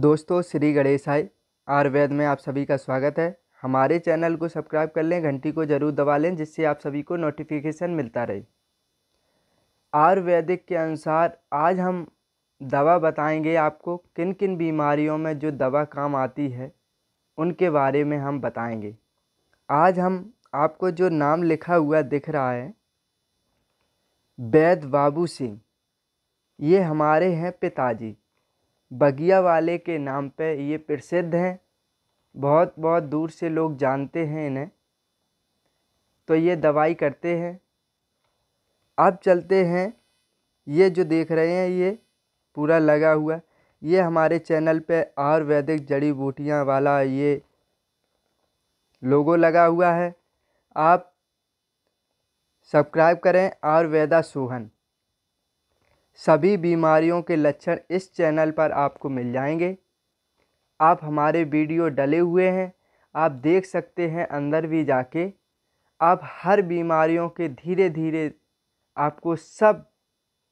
दोस्तों श्री गणेशाय आयुर्वेद में आप सभी का स्वागत है हमारे चैनल को सब्सक्राइब कर लें घंटी को जरूर दबा लें जिससे आप सभी को नोटिफिकेशन मिलता रहे आयुर्वेदिक के अनुसार आज हम दवा बताएंगे आपको किन किन बीमारियों में जो दवा काम आती है उनके बारे में हम बताएंगे आज हम आपको जो नाम लिखा हुआ दिख रहा है वैद बाबू सिंह ये हमारे हैं पिताजी बगिया वाले के नाम पे ये प्रसिद्ध हैं बहुत बहुत दूर से लोग जानते हैं इन्हें तो ये दवाई करते हैं अब चलते हैं ये जो देख रहे हैं ये पूरा लगा हुआ ये हमारे चैनल पे आयुर्वेदिक जड़ी बूटियाँ वाला ये लोगो लगा हुआ है आप सब्सक्राइब करें आयुर्वेदा सोहन सभी बीमारियों के लक्षण इस चैनल पर आपको मिल जाएंगे आप हमारे वीडियो डले हुए हैं आप देख सकते हैं अंदर भी जाके आप हर बीमारियों के धीरे धीरे आपको सब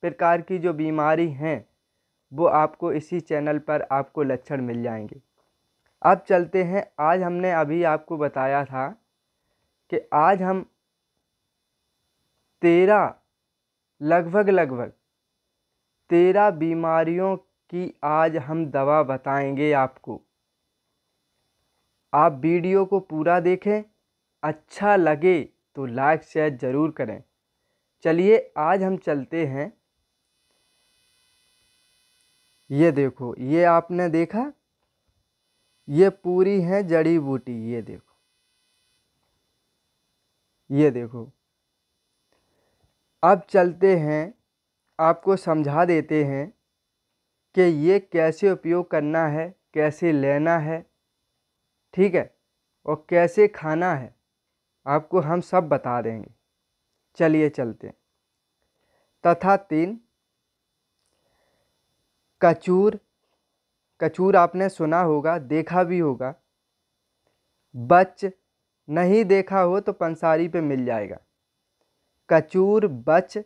प्रकार की जो बीमारी हैं वो आपको इसी चैनल पर आपको लक्षण मिल जाएंगे अब चलते हैं आज हमने अभी आपको बताया था कि आज हम तेरह लगभग लगभग तेरह बीमारियों की आज हम दवा बताएंगे आपको आप वीडियो को पूरा देखें अच्छा लगे तो लाइक शेयर ज़रूर करें चलिए आज हम चलते हैं ये देखो ये आपने देखा ये पूरी है जड़ी बूटी ये देखो ये देखो अब चलते हैं आपको समझा देते हैं कि ये कैसे उपयोग करना है कैसे लेना है ठीक है और कैसे खाना है आपको हम सब बता देंगे चलिए चलते हैं तथा तीन कचूर कचूर आपने सुना होगा देखा भी होगा बच नहीं देखा हो तो पंसारी पे मिल जाएगा कचूर बच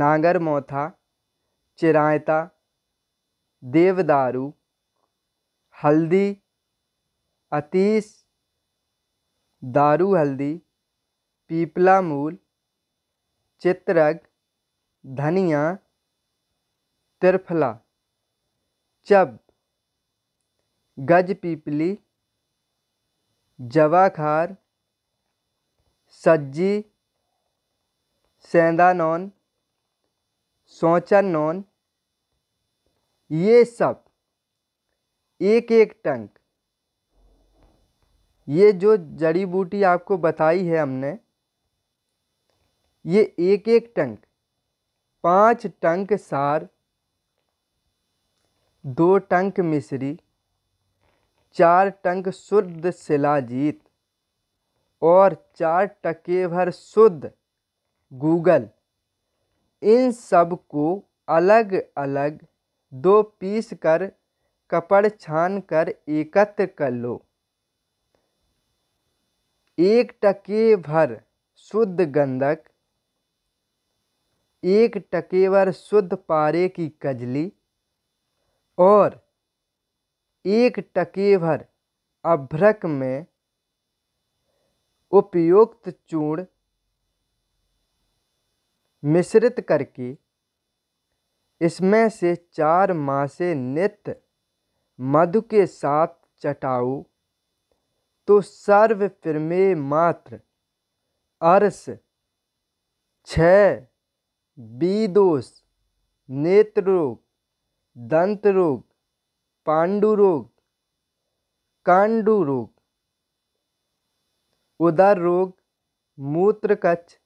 नागरमोथा चिरायता देवदारू हल्दी अतीस दारू हल्दी पीपला मूल चित्रग धनिया त्रिफला चब गज पीपली जवाखार सज्जी सेंदानौन सोचा नॉन ये सब एक एक टंक ये जो जड़ी बूटी आपको बताई है हमने ये एक एक टंक पांच टंक सार दो टंक मिश्री चार टंक शुद्ध शिलाजीत और चार टके भर शुद्ध गूगल इन सब को अलग अलग दो पीस कर कपड़ छान कर एकत्र कर लो एक टके भर शुद्ध गंधक एक टकेवर शुद्ध पारे की कजली और एक भर अभ्रक में उपयुक्त चूड़ मिश्रित करके इसमें से चार मासे नित मधु के साथ चटाओ तो सर्व प्रमे मात्र अर्स छः बीदोष नेत्र रोग दंत रोग पांडु रोग कांडू रोग उदर रोग कच्छ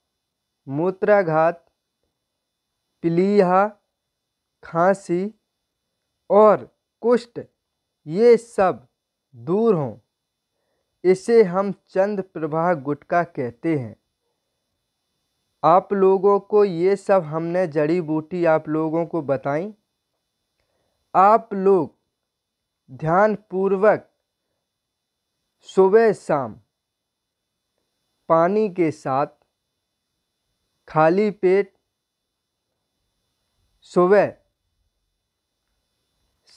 मूत्राघात पीलिया खांसी और कुष्ठ ये सब दूर हों इसे हम चंद प्रवाह गुटका कहते हैं आप लोगों को ये सब हमने जड़ी बूटी आप लोगों को बताई आप लोग ध्यानपूर्वक सुबह शाम पानी के साथ खाली पेट सुबह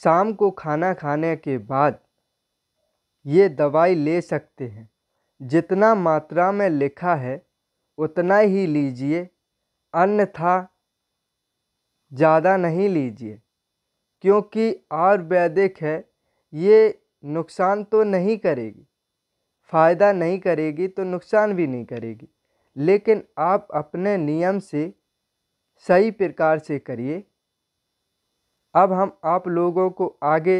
शाम को खाना खाने के बाद ये दवाई ले सकते हैं जितना मात्रा में लिखा है उतना ही लीजिए अन्यथा ज़्यादा नहीं लीजिए क्योंकि आयुर्वैदिक है ये नुकसान तो नहीं करेगी फ़ायदा नहीं करेगी तो नुकसान भी नहीं करेगी लेकिन आप अपने नियम से सही प्रकार से करिए अब हम आप लोगों को आगे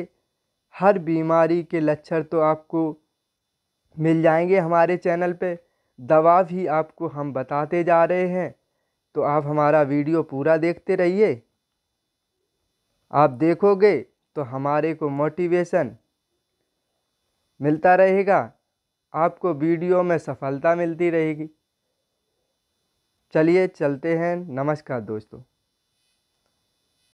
हर बीमारी के लक्षण तो आपको मिल जाएंगे हमारे चैनल पे दवा भी आपको हम बताते जा रहे हैं तो आप हमारा वीडियो पूरा देखते रहिए आप देखोगे तो हमारे को मोटिवेशन मिलता रहेगा आपको वीडियो में सफलता मिलती रहेगी चलिए चलते हैं नमस्कार दोस्तों